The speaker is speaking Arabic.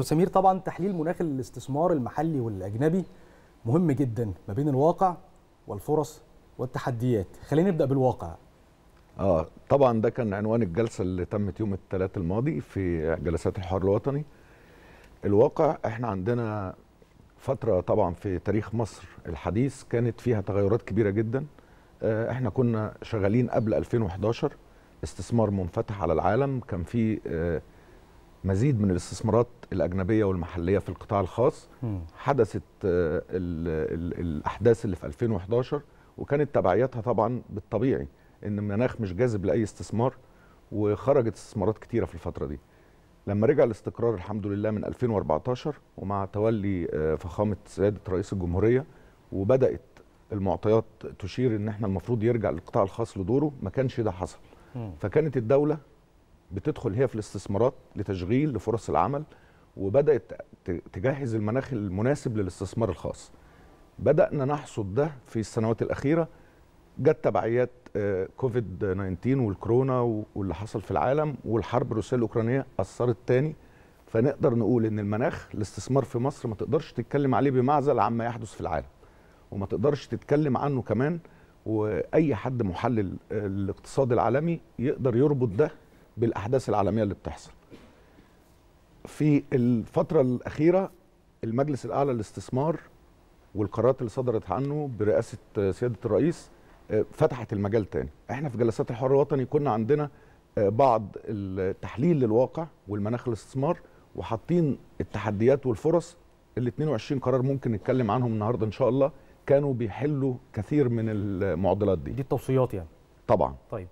سمير طبعا تحليل مناخ الاستثمار المحلي والاجنبي مهم جدا ما بين الواقع والفرص والتحديات خلينا نبدا بالواقع اه طبعا ده كان عنوان الجلسه اللي تمت يوم الثلاثاء الماضي في جلسات الحوار الوطني الواقع احنا عندنا فتره طبعا في تاريخ مصر الحديث كانت فيها تغيرات كبيره جدا آه، احنا كنا شغالين قبل 2011 استثمار منفتح على العالم كان في آه، مزيد من الاستثمارات الاجنبيه والمحليه في القطاع الخاص حدثت آه، الاحداث اللي في 2011 وكانت تبعياتها طبعا بالطبيعي ان المناخ مش جاذب لاي استثمار وخرجت استثمارات كتيره في الفتره دي لما رجع الاستقرار الحمد لله من 2014 ومع تولي آه، فخامه سياده رئيس الجمهوريه وبدات المعطيات تشير ان احنا المفروض يرجع القطاع الخاص لدوره ما كانش ده حصل فكانت الدوله بتدخل هي في الاستثمارات لتشغيل لفرص العمل وبدات تجهز المناخ المناسب للاستثمار الخاص بدانا نحصد ده في السنوات الاخيره جت تبعيات آه، كوفيد 19 والكورونا واللي حصل في العالم والحرب الروسيه الاوكرانيه اثرت تاني فنقدر نقول ان المناخ الاستثمار في مصر ما تقدرش تتكلم عليه بمعزل عما يحدث في العالم وما تقدرش تتكلم عنه كمان واي حد محلل آه، الاقتصاد العالمي يقدر يربط ده بالاحداث العالميه اللي بتحصل في الفتره الاخيره المجلس الاعلى للاستثمار والقرارات اللي صدرت عنه برئاسه سياده الرئيس آه، فتحت المجال تاني احنا في جلسات الحوار الوطني كنا عندنا آه، بعض التحليل للواقع والمناخ الاستثمار وحاطين التحديات والفرص ال 22 قرار ممكن نتكلم عنهم النهارده ان شاء الله كانوا بيحلوا كثير من المعضلات دي دي التوصيات يعني طبعا طيب